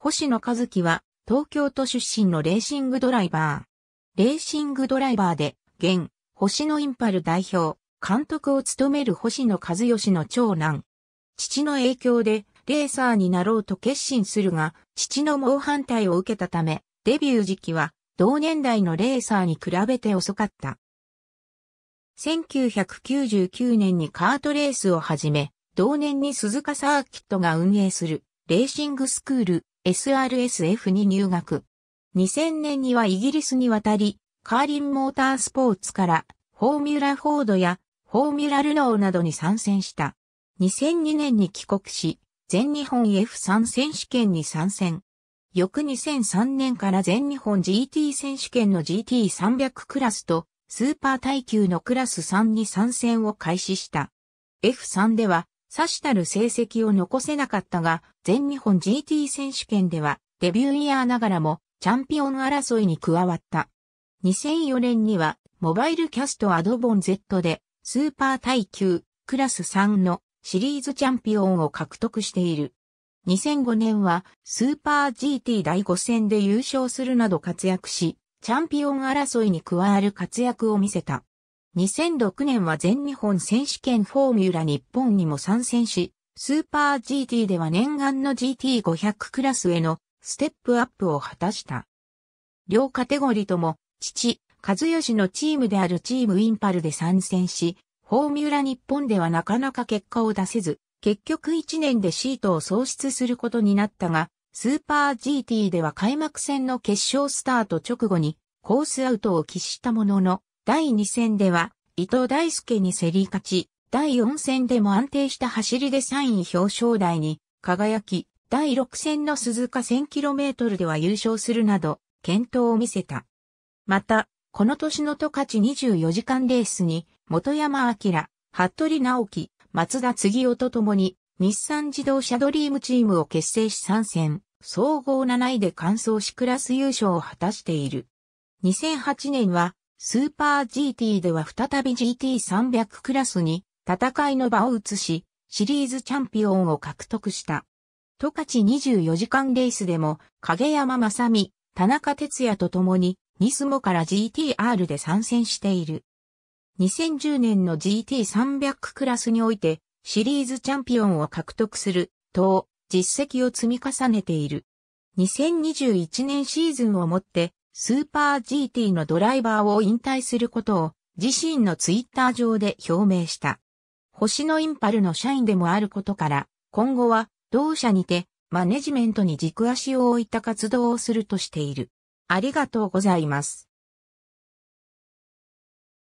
星野和樹は東京都出身のレーシングドライバー。レーシングドライバーで、現、星野インパル代表、監督を務める星野和義の長男。父の影響で、レーサーになろうと決心するが、父の猛反対を受けたため、デビュー時期は、同年代のレーサーに比べて遅かった。1999年にカートレースを始め、同年に鈴鹿サーキットが運営する、レーシングスクール、SRSF に入学。2000年にはイギリスに渡り、カーリンモータースポーツからフォーミュラフォードやフォーミュラルノーなどに参戦した。2002年に帰国し、全日本 F3 選手権に参戦。翌2003年から全日本 GT 選手権の GT300 クラスとスーパー耐久のクラス3に参戦を開始した。F3 では刺したる成績を残せなかったが、全日本 GT 選手権では、デビューイヤーながらも、チャンピオン争いに加わった。2004年には、モバイルキャストアドボン Z で、スーパー耐久、クラス3のシリーズチャンピオンを獲得している。2005年は、スーパー GT 第5戦で優勝するなど活躍し、チャンピオン争いに加わる活躍を見せた。2006年は全日本選手権フォーミュラ日本にも参戦し、スーパー GT では念願の GT500 クラスへのステップアップを果たした。両カテゴリーとも、父、和義のチームであるチームインパルで参戦し、フォーミュラ日本ではなかなか結果を出せず、結局1年でシートを喪失することになったが、スーパー GT では開幕戦の決勝スタート直後にコースアウトを喫したものの、第2戦では、伊藤大輔に競り勝ち、第4戦でも安定した走りで3位表彰台に輝き、第6戦の鈴鹿 1000km では優勝するなど、健闘を見せた。また、この年の十勝24時間レースに、元山明、服部直樹、松田継夫と共に、日産自動車ドリームチームを結成し参戦、総合7位で完走しクラス優勝を果たしている。2008年は、スーパー GT では再び GT300 クラスに戦いの場を移し、シリーズチャンピオンを獲得した。十勝24時間レースでも、影山正美、田中哲也と共に、ニスモから GTR で参戦している。2010年の GT300 クラスにおいて、シリーズチャンピオンを獲得する、と、実績を積み重ねている。2021年シーズンをもって、スーパー GT のドライバーを引退することを自身のツイッター上で表明した。星のインパルの社員でもあることから、今後は同社にてマネジメントに軸足を置いた活動をするとしている。ありがとうございます。